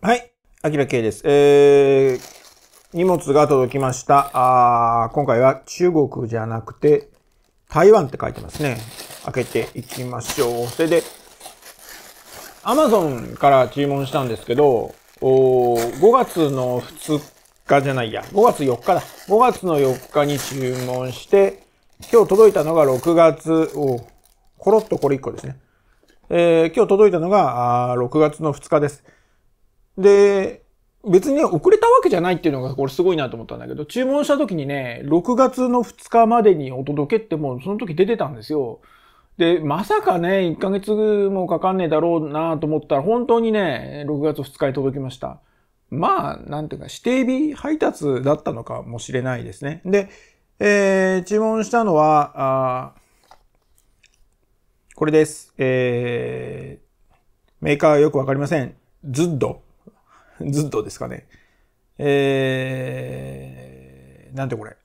はい。あきらけいです。えー、荷物が届きました。あ今回は中国じゃなくて、台湾って書いてますね。開けていきましょう。それで、アマゾンから注文したんですけど、お5月の2日じゃないや、5月4日だ。5月の4日に注文して、今日届いたのが6月、おコロッとこれ1個ですね。えー、今日届いたのがあ6月の2日です。で、別に遅れたわけじゃないっていうのがこれすごいなと思ったんだけど、注文した時にね、6月の2日までにお届けってもうその時出てたんですよ。で、まさかね、1ヶ月もかかんねえだろうなと思ったら、本当にね、6月2日に届きました。まあ、なんていうか、指定日配達だったのかもしれないですね。で、えー、注文したのは、あこれです。えー、メーカーよくわかりません。ズッド。ずっとですかね。えー、なんてこれ。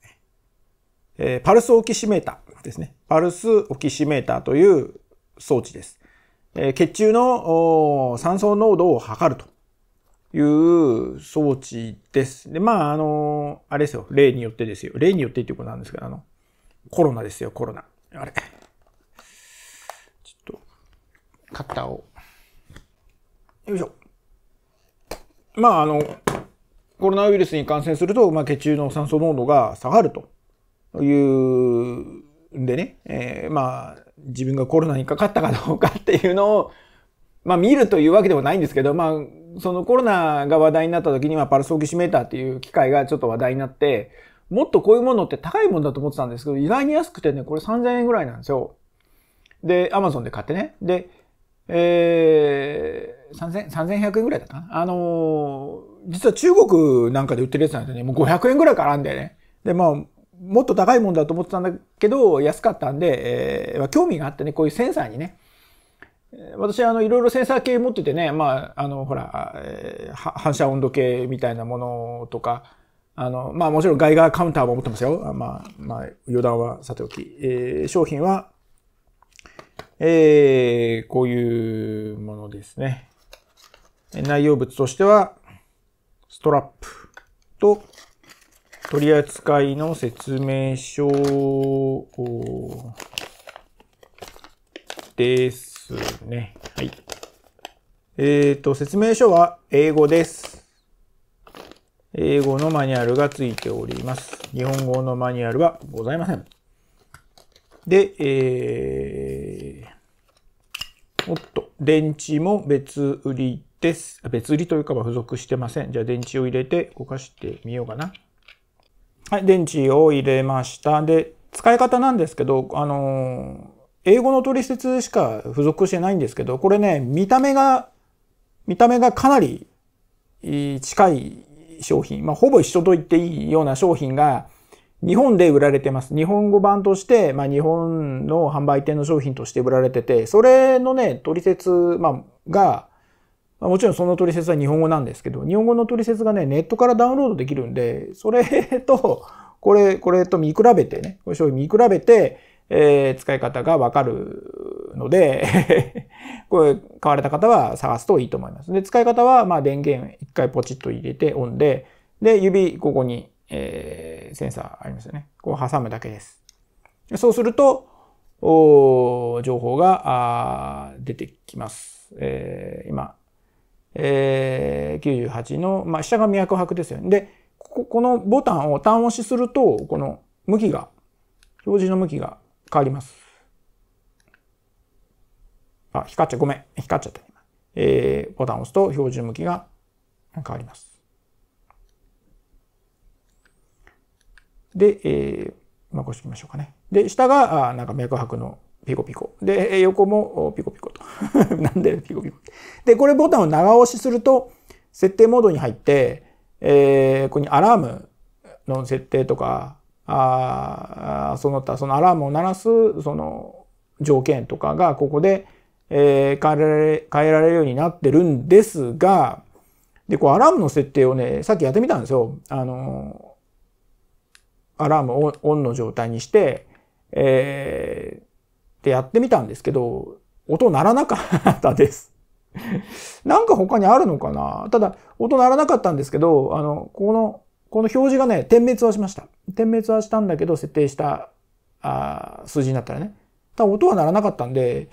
えー、パルスオキシメーターですね。パルスオキシメーターという装置です。えー、血中の酸素濃度を測るという装置です。で、まあ、あの、あれですよ。例によってですよ。例によってっていうことなんですけど、あの、コロナですよ、コロナ。あれ。ちょっと、カッターを。よいしょ。まあ、あの、コロナウイルスに感染すると、まあ、血中の酸素濃度が下がるというんでね、えー、まあ、自分がコロナにかかったかどうかっていうのを、まあ、見るというわけでもないんですけど、まあ、そのコロナが話題になった時にはパルスオキシメーターっていう機械がちょっと話題になって、もっとこういうものって高いもんだと思ってたんですけど、意外に安くてね、これ3000円ぐらいなんですよ。で、アマゾンで買ってね。で、えー、3100円ぐらいだったかな。あのー、実は中国なんかで売ってるやつなんてね、もう500円ぐらいからあるんだよね。で、まあ、もっと高いもんだと思ってたんだけど、安かったんで、えー、興味があってね、こういうセンサーにね、私、あの、いろいろセンサー系持っててね、まあ、あの、ほら、えー、反射温度計みたいなものとか、あの、まあ、もちろんガイガーカウンターも持ってますよ。まあ、まあ、余談はさておき。えー、商品は、えー、こういうものですね。内容物としては、ストラップと、取扱いの説明書ですね。はい。えっ、ー、と、説明書は英語です。英語のマニュアルがついております。日本語のマニュアルはございません。で、えー、おっと、電池も別売りです。別売りというか、付属してません。じゃあ電池を入れて動かしてみようかな。はい、電池を入れました。で、使い方なんですけど、あのー、英語の取説しか付属してないんですけど、これね、見た目が、見た目がかなり近い商品、まあ、ほぼ一緒と言っていいような商品が、日本で売られてます。日本語版として、まあ、日本の販売店の商品として売られてて、それのね、取説、まあ、が、まあ、もちろんそのトリセツは日本語なんですけど、日本語のトリセツがね、ネットからダウンロードできるんで、それと、これ、これと見比べてね、これ見比べて、えー、使い方がわかるので これ買われた方は探すといいと思います。で、使い方は、まあ電源一回ポチッと入れてオンで、で、指ここに、えー、センサーありますよね。こう挟むだけです。そうすると、お情報が出てきます。えー、今、えー、98の、まあ、下が脈拍ですよね。で、ここのボタンを単押しすると、この向きが、表示の向きが変わります。あ、光っちゃ、ごめん。光っちゃった。えー、ボタンを押すと表示の向きが変わります。で、えー、まあ、こうしておきましょうかね。で、下が、あなんか脈拍のピコピコ。で、横もピコピコと。なんでピコピコ。で、これボタンを長押しすると、設定モードに入って、えー、ここにアラームの設定とか、あその他、そのアラームを鳴らす、その条件とかが、ここで、えー、変えられ、変えられるようになってるんですが、で、こう、アラームの設定をね、さっきやってみたんですよ。あの、アラームをオンの状態にして、えー、ってやってみたんですけど、音鳴らなかったです。なんか他にあるのかなただ、音鳴らなかったんですけど、あの、この、この表示がね、点滅はしました。点滅はしたんだけど、設定した、あ数字になったらね。ただ音は鳴らなかったんで、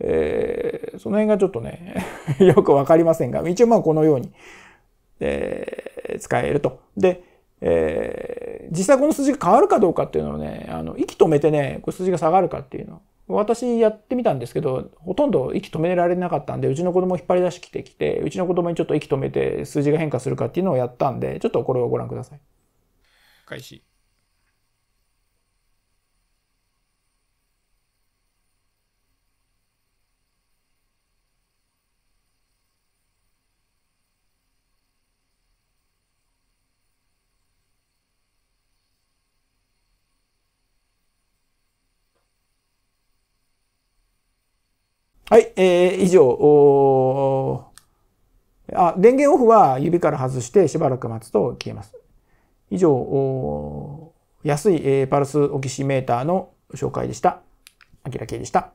えー、その辺がちょっとね、よくわかりませんが、一応まあこのように、えー、使えると。で、えー、実際この数字が変わるかどうかっていうのをね、あの、息止めてね、これ数字が下がるかっていう私やってみたんですけど、ほとんど息止められなかったんで、うちの子供を引っ張り出してきてきて、うちの子供にちょっと息止めて数字が変化するかっていうのをやったんで、ちょっとこれをご覧ください。開始。はい、えー、以上。あ、電源オフは指から外してしばらく待つと消えます。以上、安いパルスオキシメーターの紹介でした。明らけでした。